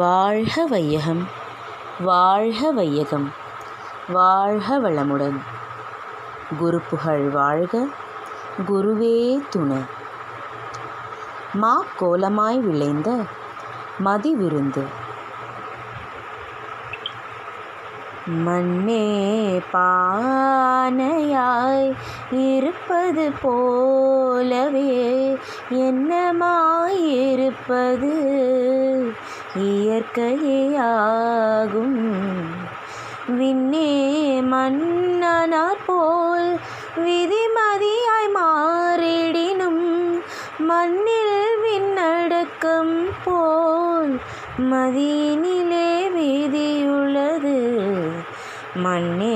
வாழ்க வையகம் வாழ்க வையகம் வாழ்க வளமுடன் குரு புகழ் வாழ்க குருவே துணை மா கோலமாய் விளைந்த மதி விருந்து மண்ணே பானையாய் இருப்பது போலவே என்னமாயிருப்பது இயற்கையாகும் விண்ணே மன்னனார் போல் விதிமதியாய் மாறிடினும் மண்ணில் விண்ணடக்கம் போல் மதியினிலே விதி மண்ணே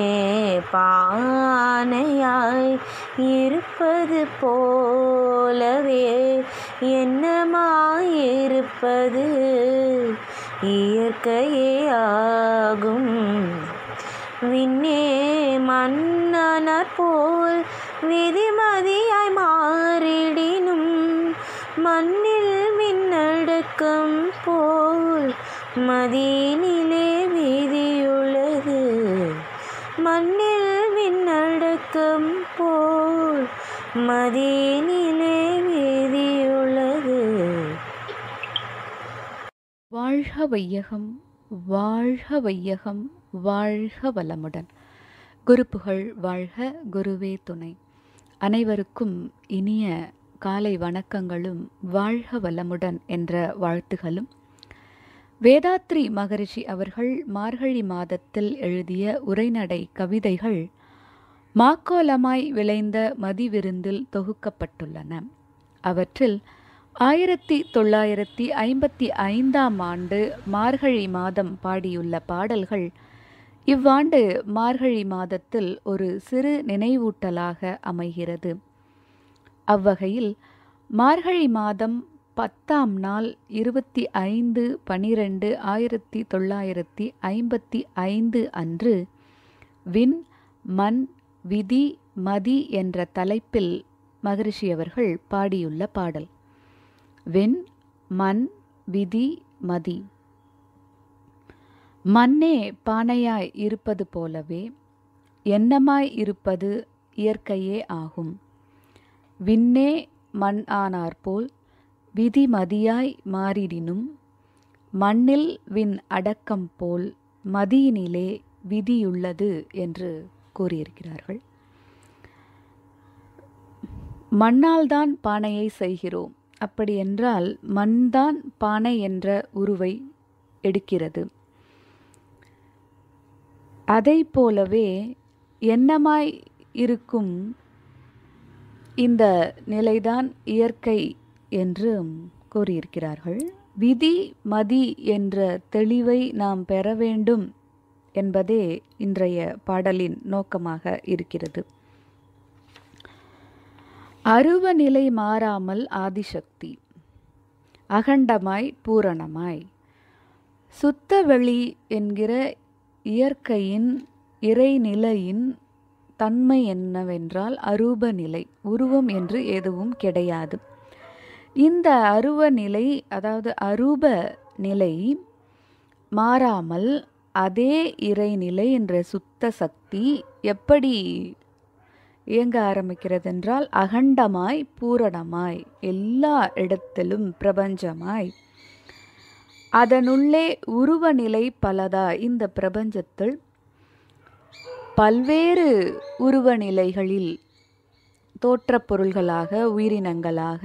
பானையாய் இருப்பது போலவே என்னமாயிருப்பது இயற்கையே ஆகும் விண்ணே மன்னனர் போல் விதிமதியாய் மாறிடினும் மண்ணில் மின்னடுக்கம் போல் மதியினிலே வழக்கம் போல் மதியினிலே வீதியுள்ளது வாழ்க வையகம் வாழ்க வையகம் வாழ்க வளமுடன் குருப்புகள் வாழ்க குருவே துணை அனைவருக்கும் இனிய காலை வணக்கங்களும் வாழ்க வளமுடன் என்ற வாழ்த்துகளும் வேதாத்ரி மகரிஷி அவர்கள் மார்கழி மாதத்தில் எழுதிய உரைநடை கவிதைகள் மாக்கோலமாய் விளைந்த மதிவிருந்தில் தொகுக்கப்பட்டுள்ளன அவற்றில் ஆயிரத்தி தொள்ளாயிரத்தி ஐம்பத்தி ஐந்தாம் ஆண்டு மார்கழி மாதம் பாடியுள்ள பாடல்கள் இவ்வாண்டு மார்கழி மாதத்தில் ஒரு சிறு நினைவூட்டலாக அமைகிறது அவ்வகையில் மார்கழி மாதம் பத்தாம் நாள் இருபத்தி ஐந்து பனிரெண்டு ஆயிரத்தி தொள்ளாயிரத்தி ஐம்பத்தி ஐந்து அன்று விண் மண் விதி மதி என்ற தலைப்பில் மகரிஷி அவர்கள் பாடியுள்ள பாடல் வெண் மண் விதி மதி மண்ணே பானையாய் இருப்பது போலவே எண்ணமாய் இருப்பது இயற்கையே ஆகும் விண்ணே மண் ஆனாற்போல் விதி மதியாய் மாறிடினும் மண்ணில் வின் அடக்கம் போல் மதியினிலே விதியுள்ளது என்று கூறியிருக்கிறார்கள் மண்ணால்தான் பானையை செய்கிறோம் அப்படி என்றால் மண்தான் பானை என்ற உருவை எடுக்கிறது அதை போலவே எண்ணமாய் இருக்கும் இந்த நிலைதான் இயற்கை என்று கூறியிருக்கிறார்கள் விதி மதி என்ற தெளிவை நாம் பெற வேண்டும் என்பதே இன்றைய பாடலின் நோக்கமாக இருக்கிறது அருவநிலை மாறாமல் ஆதிசக்தி அகண்டமாய் பூரணமாய் சுத்தவெளி என்கிற இயற்கையின் இறைநிலையின் தன்மை என்னவென்றால் அரூப நிலை உருவம் என்று எதுவும் கிடையாது இந்த அருவ நிலை அதாவது அரூப நிலை மாறாமல் அதே இறைநிலை என்ற சுத்த சக்தி எப்படி இயங்க ஆரம்பிக்கிறதென்றால் அகண்டமாய் பூரணமாய் எல்லா இடத்திலும் பிரபஞ்சமாய் அதனுள்ளே உருவநிலை பலதா இந்த பிரபஞ்சத்தில் பல்வேறு உருவநிலைகளில் தோற்ற பொருள்களாக உயிரினங்களாக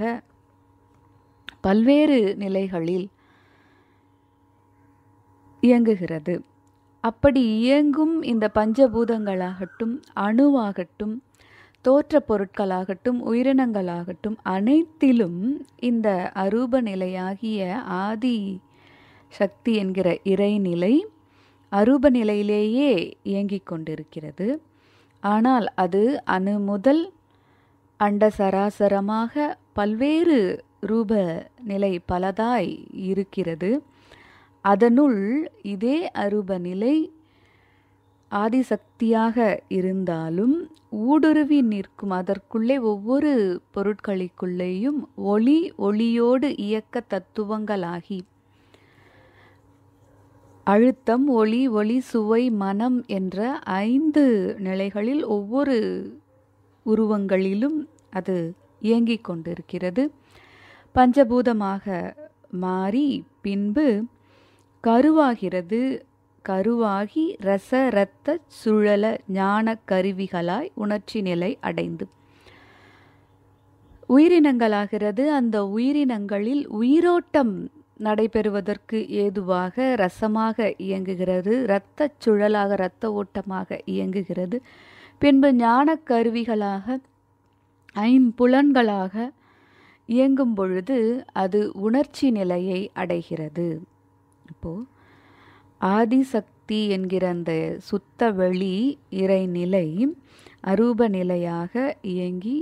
பல்வேறு நிலைகளில் இயங்குகிறது அப்படி இயங்கும் இந்த பஞ்சபூதங்களாகட்டும் அணுவாகட்டும் தோற்ற பொருட்களாகட்டும் உயிரினங்களாகட்டும் அனைத்திலும் இந்த அரூப நிலையாகிய ஆதி சக்தி என்கிற இறைநிலை அரூப நிலையிலேயே இயங்கிக் கொண்டிருக்கிறது ஆனால் அது அணு முதல் அண்ட சராசரமாக பல்வேறு ரூப நிலை பலதாய் இருக்கிறது அதனுள் இதே அருபநிலை ஆதிசக்தியாக இருந்தாலும் ஊடுருவி நிற்கும் அதற்குள்ளே ஒவ்வொரு பொருட்களுக்குள்ளேயும் ஒளி ஒளியோடு இயக்க தத்துவங்களாகி அழுத்தம் ஒளி ஒளி சுவை மனம் என்ற ஐந்து நிலைகளில் ஒவ்வொரு உருவங்களிலும் அது இயங்கிக் கொண்டிருக்கிறது பஞ்சபூதமாக மாறி பின்பு கருவாகிறது கருவாகி ரச இரத்த சுழல ஞான கருவிகளாய் உணர்ச்சி நிலை அடைந்து உயிரினங்களாகிறது அந்த உயிரினங்களில் உயிரோட்டம் நடைபெறுவதற்கு ஏதுவாக ரசமாக இயங்குகிறது இரத்த சுழலாக இரத்த ஓட்டமாக இயங்குகிறது பின்பு ஞான கருவிகளாக ஐம்புலன்களாக இயங்கும் பொழுது அது உணர்ச்சி நிலையை அடைகிறது இப்போது ஆதிசக்தி என்கிற அந்த சுத்த வெளி இறைநிலை அரூப நிலையாக இயங்கி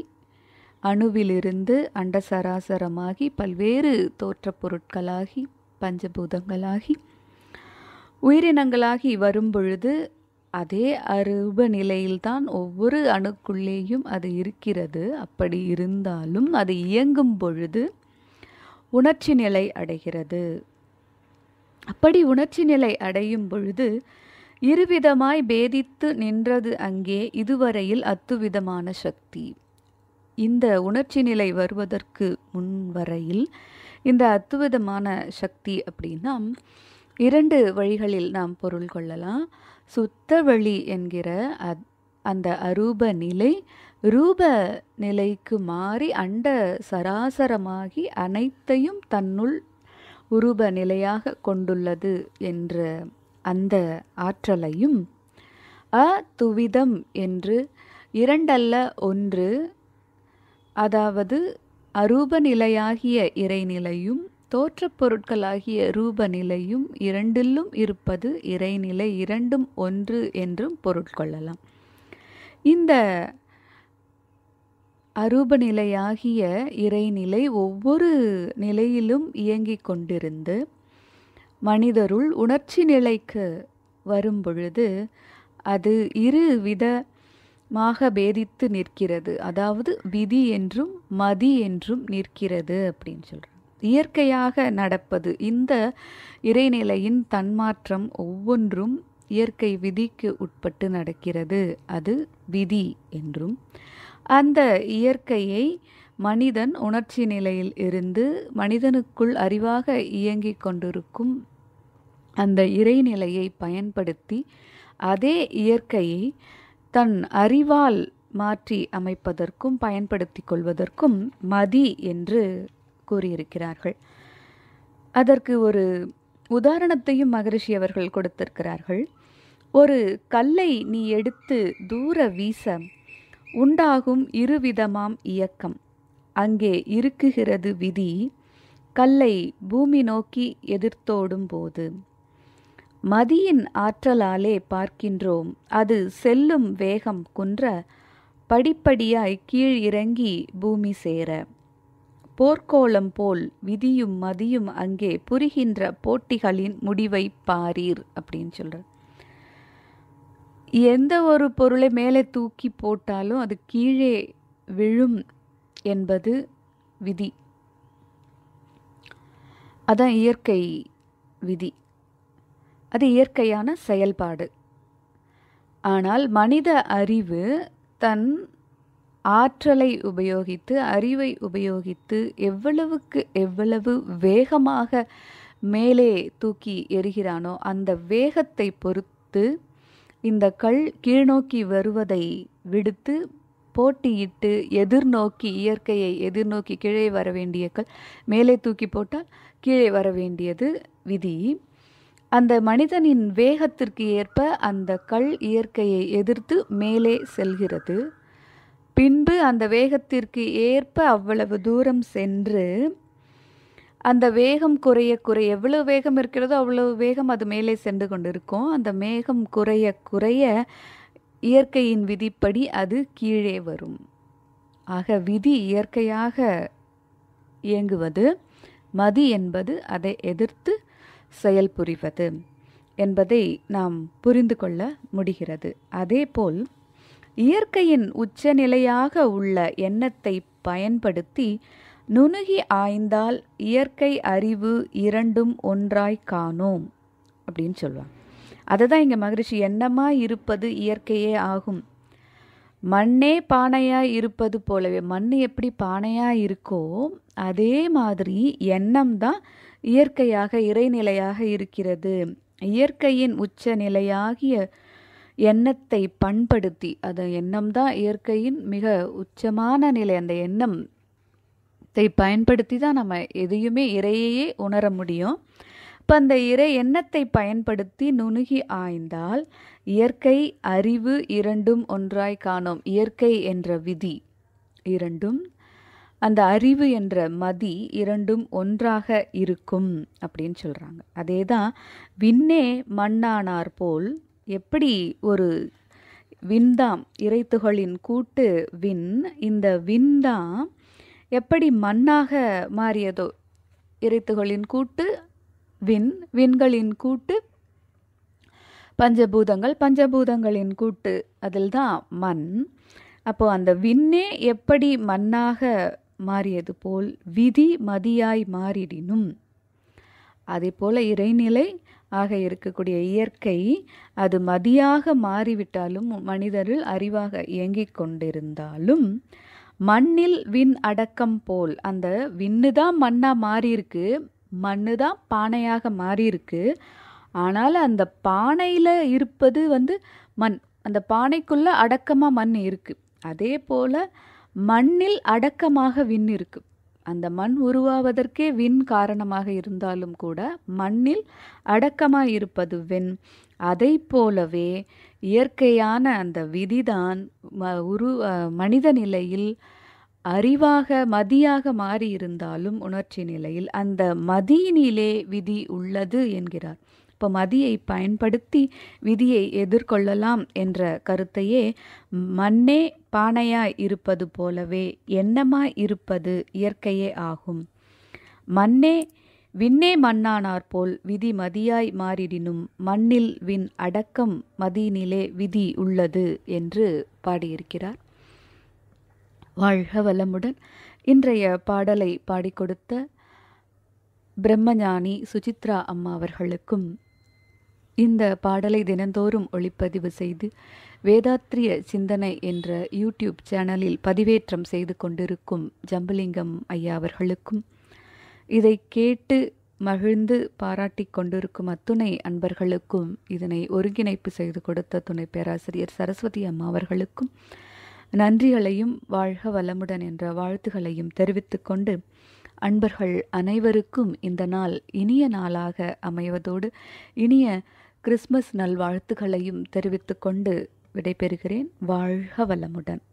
அணுவிலிருந்து அண்ட சராசரமாகி பல்வேறு தோற்றப் பொருட்களாகி பஞ்சபூதங்களாகி உயிரினங்களாகி வரும்பொழுது அதே அரூப நிலையில்தான் ஒவ்வொரு அணுக்குள்ளேயும் அது இருக்கிறது அப்படி இருந்தாலும் அது இயங்கும் பொழுது உணர்ச்சி நிலை அடைகிறது அப்படி உணர்ச்சி நிலை அடையும் பொழுது இருவிதமாய் பேதித்து நின்றது அங்கே இதுவரையில் அத்துவிதமான சக்தி இந்த உணர்ச்சி நிலை வருவதற்கு முன் வரையில் இந்த அத்துவிதமான சக்தி அப்படின்னா இரண்டு வழிகளில் நாம் பொருள் கொள்ளலாம் சுத்த வழி என்கிற அந்த அரூப நிலை ரூப நிலைக்கு மாறி அண்ட சராசரமாகி அனைத்தையும் தன்னுள் உருப நிலையாக கொண்டுள்ளது என்ற அந்த ஆற்றலையும் துவிதம் என்று இரண்டல்ல ஒன்று அதாவது அரூப நிலையாகிய இறைநிலையும் தோற்றப் பொருட்களாகிய ரூபநிலையும் இரண்டிலும் இருப்பது இறைநிலை இரண்டும் ஒன்று என்றும் பொருட்கொள்ளலாம் இந்த அரூப நிலையாகிய இறைநிலை ஒவ்வொரு நிலையிலும் இயங்கிக் கொண்டிருந்து மனிதருள் உணர்ச்சி நிலைக்கு வரும்பொழுது அது இரு விதமாக பேதித்து நிற்கிறது அதாவது விதி என்றும் மதி என்றும் நிற்கிறது அப்படின்னு சொல்கிறாங்க இயற்கையாக நடப்பது இந்த இறைநிலையின் தன்மாற்றம் ஒவ்வொன்றும் இயற்கை விதிக்கு உட்பட்டு நடக்கிறது அது விதி என்றும் அந்த இயற்கையை மனிதன் உணர்ச்சி நிலையில் இருந்து மனிதனுக்குள் அறிவாக இயங்கிக் கொண்டிருக்கும் அந்த இறைநிலையை பயன்படுத்தி அதே இயற்கையை தன் அறிவால் மாற்றி அமைப்பதற்கும் பயன்படுத்தி கொள்வதற்கும் மதி என்று கூறியிருக்கிறார்கள் அதற்கு ஒரு உதாரணத்தையும் மகரிஷி அவர்கள் கொடுத்திருக்கிறார்கள் ஒரு கல்லை நீ எடுத்து தூர வீச உண்டாகும் இருவிதமாம் இயக்கம் அங்கே இருக்குகிறது விதி கல்லை பூமி நோக்கி எதிர்த்தோடும் போது மதியின் ஆற்றலாலே பார்க்கின்றோம் அது செல்லும் வேகம் குன்ற படிப்படியாய் கீழ் இறங்கி பூமி சேர போர்க்கோளம் போல் விதியும் மதியும் அங்கே புரிகின்ற போட்டிகளின் முடிவை பாரீர் அப்படின்னு சொல்கிறார் எந்த ஒரு பொருளை மேலே தூக்கி போட்டாலும் அது கீழே விழும் என்பது விதி அதான் இயற்கை விதி அது இயற்கையான செயல்பாடு ஆனால் மனித அறிவு தன் ஆற்றலை உபயோகித்து அறிவை உபயோகித்து எவ்வளவுக்கு எவ்வளவு வேகமாக மேலே தூக்கி எறிகிறானோ அந்த வேகத்தை பொறுத்து இந்த கல் கீழ்நோக்கி வருவதை விடுத்து போட்டியிட்டு எதிர்நோக்கி இயற்கையை எதிர்நோக்கி கீழே வர வேண்டிய கல் மேலே தூக்கி போட்டால் கீழே வர வேண்டியது விதி அந்த மனிதனின் வேகத்திற்கு ஏற்ப அந்த கல் இயற்கையை எதிர்த்து மேலே செல்கிறது பின்பு அந்த வேகத்திற்கு ஏற்ப அவ்வளவு தூரம் சென்று அந்த வேகம் குறைய குறைய எவ்வளோ வேகம் இருக்கிறதோ அவ்வளோ வேகம் அது மேலே சென்று கொண்டிருக்கும் அந்த மேகம் குறைய குறைய இயற்கையின் விதிப்படி அது கீழே வரும் ஆக விதி இயற்கையாக இயங்குவது மதி என்பது அதை எதிர்த்து செயல்புரிவது என்பதை நாம் புரிந்து கொள்ள முடிகிறது அதேபோல் இயற்கையின் உச்சநிலையாக உள்ள எண்ணத்தை பயன்படுத்தி நுணுகி ஆய்ந்தால் இயற்கை அறிவு இரண்டும் ஒன்றாய் காணோம் அப்படின்னு சொல்லுவாங்க அதை தான் இங்கே மகரிஷி எண்ணமாக இருப்பது இயற்கையே ஆகும் மண்ணே பானையாக இருப்பது போலவே மண் எப்படி பானையாக இருக்கோ அதே மாதிரி எண்ணம் தான் இயற்கையாக இறைநிலையாக இருக்கிறது இயற்கையின் உச்ச நிலையாகிய எண்ணத்தை பண்படுத்தி அது எண்ணம் தான் இயற்கையின் மிக உச்சமான நிலை அந்த எண்ணம் எண்ணத்தை பயன்படுத்தி தான் நம்ம எதையுமே இறையையே உணர முடியும் இப்போ அந்த இறை எண்ணத்தை பயன்படுத்தி நுணுகி ஆய்ந்தால் இயற்கை அறிவு இரண்டும் ஒன்றாய் காணோம் இயற்கை என்ற விதி இரண்டும் அந்த அறிவு என்ற மதி இரண்டும் ஒன்றாக இருக்கும் அப்படின்னு சொல்கிறாங்க அதே தான் விண்ணே மண்ணானார் போல் எப்படி ஒரு விண்தாம் இறைத்துகளின் கூட்டு விண் இந்த விண்தான் எப்படி மண்ணாக மாறியதோ இறைத்துகளின் கூட்டு விண் விண்களின் கூட்டு பஞ்சபூதங்கள் பஞ்சபூதங்களின் கூட்டு அதில் தான் மண் அப்போது அந்த விண்ணே எப்படி மண்ணாக மாறியது போல் விதி மதியாய் மாறிடினும் அதே போல் இறைநிலை ஆக இருக்கக்கூடிய இயற்கை அது மதியாக மாறிவிட்டாலும் மனிதரில் அறிவாக இயங்கிக் கொண்டிருந்தாலும் மண்ணில் விண் அடக்கம் போல் அந்த விண்ணு தான் மண்ணாக மாறியிருக்கு மண்ணு தான் பானையாக மாறியிருக்கு ஆனால் அந்த பானையில் இருப்பது வந்து மண் அந்த பானைக்குள்ளே அடக்கமாக மண் இருக்குது அதே போல் மண்ணில் அடக்கமாக விண் இருக்குது அந்த மண் உருவாவதற்கே விண் காரணமாக இருந்தாலும் கூட மண்ணில் அடக்கமாக இருப்பது வெண் அதை போலவே இயற்கையான அந்த விதிதான் உரு மனித நிலையில் அறிவாக மதியாக மாறியிருந்தாலும் உணர்ச்சி நிலையில் அந்த மதியினிலே விதி உள்ளது என்கிறார் அப்ப மதியை பயன்படுத்தி விதியை எதிர்கொள்ளலாம் என்ற கருத்தையே மண்ணே பானையாய் இருப்பது போலவே எண்ணமாய் இருப்பது இயற்கையே ஆகும் மண்ணே விண்ணே மண்ணானார் போல் விதி மதியாய் மாறிடினும் மண்ணில் வின் அடக்கம் மதியினிலே விதி உள்ளது என்று பாடியிருக்கிறார் வாழ்க வளமுடன் இன்றைய பாடலை பாடிக்கொடுத்த பிரம்மஞானி சுசித்ரா அம்மா அவர்களுக்கும் இந்த பாடலை தினந்தோறும் ஒளிப்பதிவு செய்து வேதாத்ரிய சிந்தனை என்ற யூடியூப் சேனலில் பதிவேற்றம் செய்து கொண்டிருக்கும் ஜம்புலிங்கம் ஐயா அவர்களுக்கும் இதை கேட்டு மகிழ்ந்து பாராட்டி கொண்டிருக்கும் அத்துணை அன்பர்களுக்கும் இதனை ஒருங்கிணைப்பு செய்து கொடுத்த துணை பேராசிரியர் சரஸ்வதி அம்மா அவர்களுக்கும் நன்றிகளையும் வாழ்க வளமுடன் என்ற வாழ்த்துகளையும் தெரிவித்துக்கொண்டு அன்பர்கள் அனைவருக்கும் இந்த நாள் இனிய நாளாக அமைவதோடு இனிய கிறிஸ்மஸ் நல்வாழ்த்துகளையும் தெரிவித்துக்கொண்டு விடைபெறுகிறேன் வாழ்க வளமுடன்